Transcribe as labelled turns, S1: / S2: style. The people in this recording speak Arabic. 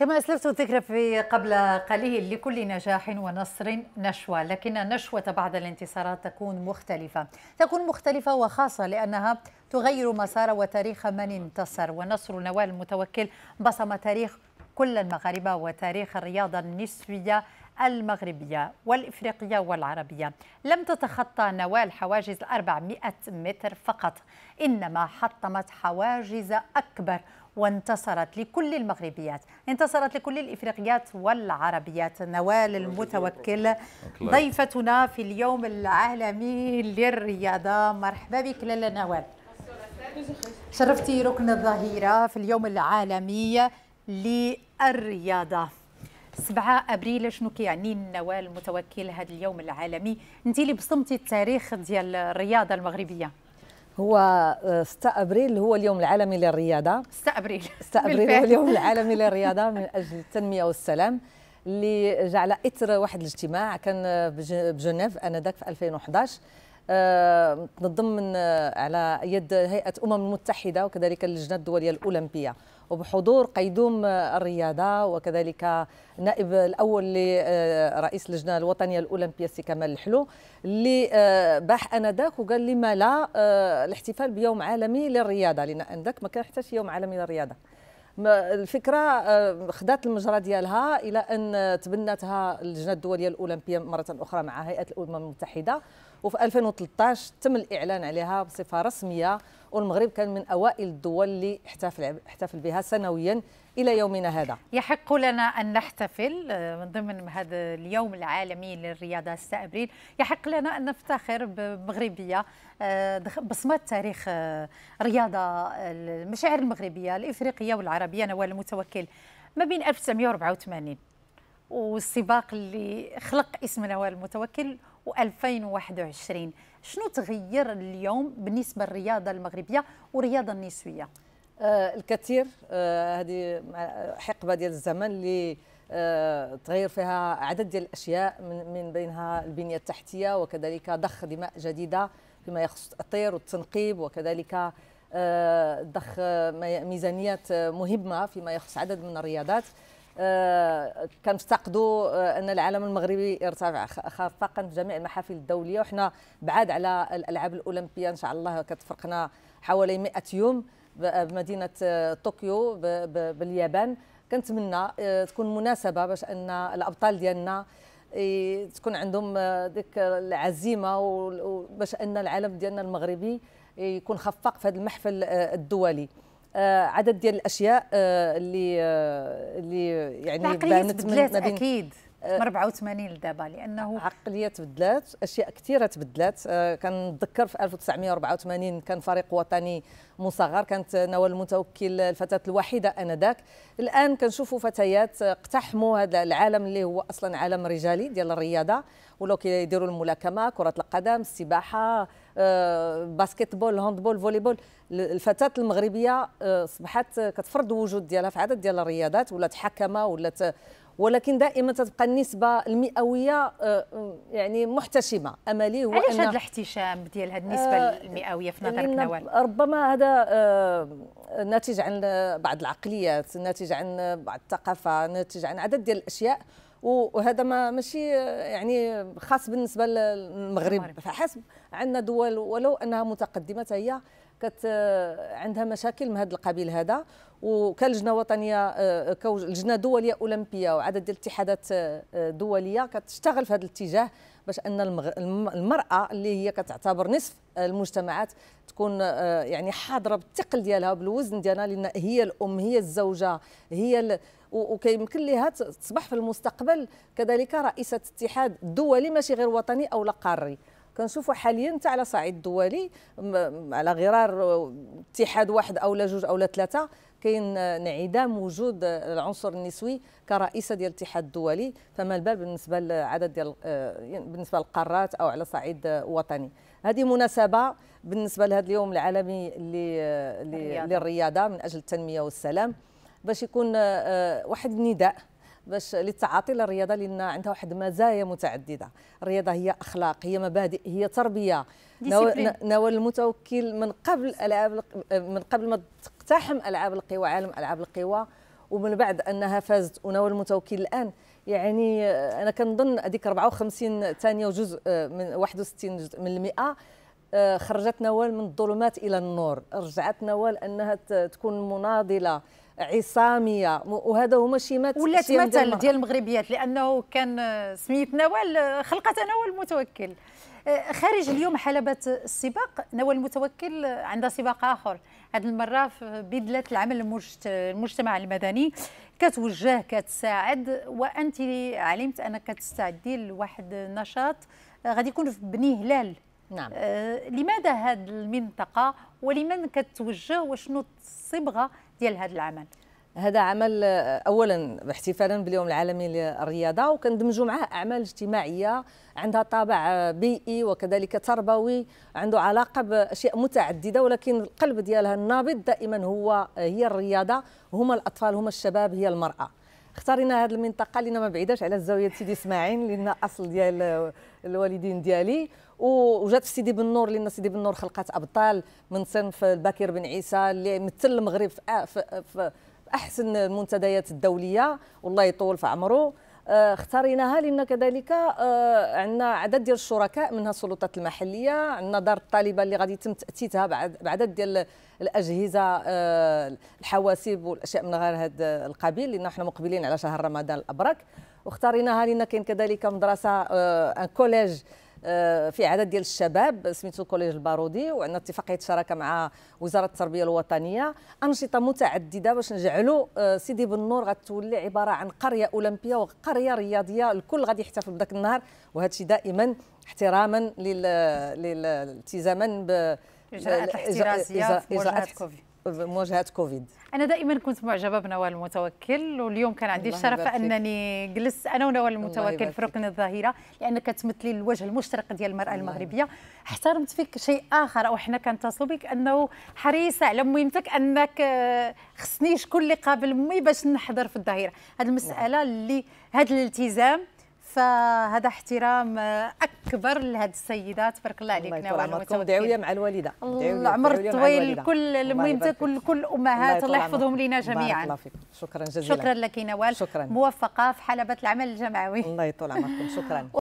S1: كما أسلفت الذكر في قبل قليل لكل نجاح ونصر نشوة لكن النشوة بعد الانتصارات تكون مختلفة تكون مختلفة وخاصة لأنها تغير مسار وتاريخ من انتصر ونصر نوال المتوكل بصم تاريخ كل المغاربة وتاريخ الرياضة النسوية المغربية والإفريقية والعربية لم تتخطى نوال حواجز 400 متر فقط إنما حطمت حواجز أكبر وانتصرت لكل المغربيات انتصرت لكل الإفريقيات والعربيات نوال المتوكل ضيفتنا في اليوم العالمي للرياضة مرحبا بك لالا نوال شرفتي ركن الظهيرة في اليوم العالمي الرياضة 7 ابريل شنو كيعني النوال المتوكل هذا اليوم العالمي انت اللي بصمتي التاريخ ديال الرياضه المغربيه
S2: هو 6 آه، ابريل هو اليوم العالمي للرياضه 6 ابريل 6 ابريل هو اليوم العالمي للرياضه من اجل التنميه والسلام اللي جعل اثر واحد الاجتماع كان آه، بجنيف انذاك في 2011 آه، ضمن آه، على يد هيئه الامم المتحده وكذلك اللجنه الدوليه الاولمبيه وبحضور قيدوم آه، الرياضه وكذلك نائب الاول لرئيس اللجنه الوطنيه الاولمبيه السي كمال الحلو اللي باح انذاك وقال لما لا الاحتفال بيوم عالمي للرياضه لان انذاك ما كان حتى شي يوم عالمي للرياضه الفكره خدات المجرى ديالها الى ان تبنتها اللجنه الدوليه الاولمبيه مره اخرى مع هيئه الامم المتحده وفي 2013 تم الإعلان عليها بصفة رسمية والمغرب كان من أوائل الدول اللي احتفل, احتفل بها سنويا إلى يومنا هذا
S1: يحق لنا أن نحتفل آه، من ضمن هذا اليوم العالمي للرياضة 6 أبريل يحق لنا أن نفتخر بمغربية آه، بصمات تاريخ الرياضة آه، المشاعر المغربية الإفريقية والعربية نوال المتوكل ما بين 1984 والسباق اللي خلق اسم نوال المتوكل و2021 شنو تغير اليوم بالنسبه للرياضه المغربيه والرياضه النسويه آه، الكثير
S2: آه، هذه حقبه ديال الزمن اللي آه، تغير فيها عدد ديال الاشياء من, من بينها البنيه التحتيه وكذلك ضخ دماء جديده فيما يخص التطير والتنقيب وكذلك ضخ ميزانيات مهمه فيما يخص عدد من الرياضات آه، كنفتقدوا آه، ان العالم المغربي يرتفع خفاقا في جميع المحافل الدوليه وحنا بعاد على الالعاب الاولمبيه ان شاء الله كتفرقنا حوالي 100 يوم بمدينه آه، طوكيو باليابان كنتمنى تكون مناسبه باش ان الابطال ديالنا تكون عندهم ديك العزيمه باش ان العالم ديالنا المغربي يكون خفاق في هذا المحفل الدولي آه، عدد ديال الاشياء آه، اللي آه، اللي يعني بانت من اكيد 84 أه، لدابا لانه عقليه تبدلات اشياء كثيره تبدلات أه، كنتذكر في 1984 كان فريق وطني مصغر كانت نوال المتوكل الفتاه الوحيده انذاك الان كنشوفوا فتيات اقتحموا هذا العالم اللي هو اصلا عالم رجالي ديال الرياضه ولاو كيديروا الملاكمه كره القدم السباحه أه باسكيتبول هاندبول فوليبول الفتاه المغربيه أه، اصبحت كتفرض الوجود ديالها في عدد ديال الرياضات ولات حكمه ولات ولكن دائما تبقى النسبه المئويه آه، آه، يعني محتشمه املي هو علاش هذا
S1: الاحتشام ديال هذه النسبه آه، المئويه في نظرك نوال
S2: ربما هذا ناتج عن بعض العقليات ناتج عن بعض الثقافه ناتج عن عدد ديال الاشياء وهذا ما ماشي يعني خاص بالنسبه للمغرب فحسب عندنا دول ولو انها متقدمه هي كت عندها مشاكل من هذا القبيل هذا لجنه وطنيه آه، لجنه دوليه اولمبيه وعدد ديال الاتحادات الدوليه آه، آه، كتشتغل في هذا الاتجاه باش ان المراه اللي هي كتعتبر نصف المجتمعات تكون يعني حاضره بالثقل ديالها بالوزن ديالها لان هي الام هي الزوجه هي وكيمكن لها تصبح في المستقبل كذلك رئيسه اتحاد دولي ماشي غير وطني او لا قاري كنشوفوا حاليا حتى على صعيد دولي على غرار اتحاد واحد اولا جوج اولا ثلاثه كاين انعدام وجود العنصر النسوي كرئيسه ديال الاتحاد الدولي فما البال بالنسبه للعدد ديال آه، يعني بالنسبه للقارات او على صعيد وطني هذه مناسبه بالنسبه لهذا اليوم العالمي للرياضه من اجل التنميه والسلام باش يكون آه، آه، واحد النداء باش للتعاطي للرياضه لان عندها واحد المزايا متعدده الرياضه هي اخلاق هي مبادئ هي تربيه نوال المتوكل من قبل العاب من قبل ما تقتحم العاب القوى عالم العاب القوى ومن بعد انها فازت ونوال المتوكل الان يعني آه، انا كنظن هذيك 54 ثانيه وجزء آه، من 61 جزء من المئه آه، خرجت نوال من الظلمات الى النور رجعت نوال انها تكون مناضله عصاميه
S1: وهذا هما مات ولات مثل ديال المغربيات لانه كان سميت نوال خلقت نوال المتوكل آه، خارج اليوم حلبة السباق نوال المتوكل عندها سباق آخر هذه المرة في بدلة العمل المجتمع المدني كتوجه كتساعد وأنت علمت أنك تستعدي لواحد النشاط آه، غادي يكون في بني هلال نعم. آه، لماذا هذه المنطقة ولمن كتوجه وشنو الصبغة ديال هذا العمل؟ هذا عمل
S2: آه، اولا احتفالا باليوم العالمي للرياضه وكندمجوا معاه اعمال اجتماعيه عندها طابع آه، بيئي وكذلك تربوي عنده علاقه باشياء متعدده ولكن القلب ديالها النابض دائما هو هي الرياضه هما الاطفال هما الشباب هي المراه اختارينا هذه المنطقه لان ما بعيداش على الزاويه سيدي اسماعيل لان اصل ديال الوالدين ديالي وجات في سيدي بن نور لان سيدي بن نور خلقت ابطال من صنف باكر بن عيسى اللي مثل المغرب في, في احسن المنتديات الدوليه والله يطول في عمره آه، اختاريناها لان كذلك آه، عندنا عدد ديال الشركاء منها السلطات المحليه عندنا دار الطالبه اللي غادي يتم تاسيسها بعدد ديال الاجهزه آه، الحواسيب والاشياء من غير هذا القبيل لان احنا مقبلين على شهر رمضان الابرك واختاريناها لان كاين كذلك مدرسه ان كوليج آه، في عدد ديال الشباب سميتو كوليج البارودي وعندنا اتفاقيه شراكه مع وزاره التربيه الوطنيه انشطه متعدده باش نجعلوا آه، سيدي بنور غتولي عباره عن قريه اولمبيه وقريه رياضيه الكل غادي يحتفل بذاك النهار وهذا الشيء دائما احتراما للالتزاما آه، ب الاجراءات الاحترازيه في مواجهه كوفيد مواجهه كوفيد
S1: انا دائما كنت معجبه بنوال المتوكل واليوم كان عندي الشرف انني جلست انا ونوال المتوكل في ركن الظهيره لانك تمثلي الوجه المشرق ديال المراه المغربيه احترمت فيك شيء اخر او حنا كنتصلوا بك انه حريصه على مهمتك انك آه، خصني شكون اللي قابل مي باش نحضر في الظهيره هذه المساله اللي هذا الالتزام فهذا احترام آه، اكبر كبر لهاد السيدات تبارك الله عليك نوال عمركم دعويه مع الوالده الله عمر طويل لكل المهم كل كل امهات الله يحفظهم لينا جميعا الله فيك
S2: شكرا جزيلا شكرا
S1: لك نوال شكرا موفقه في حلبه العمل الجمعوي الله يطول عمركم شكرا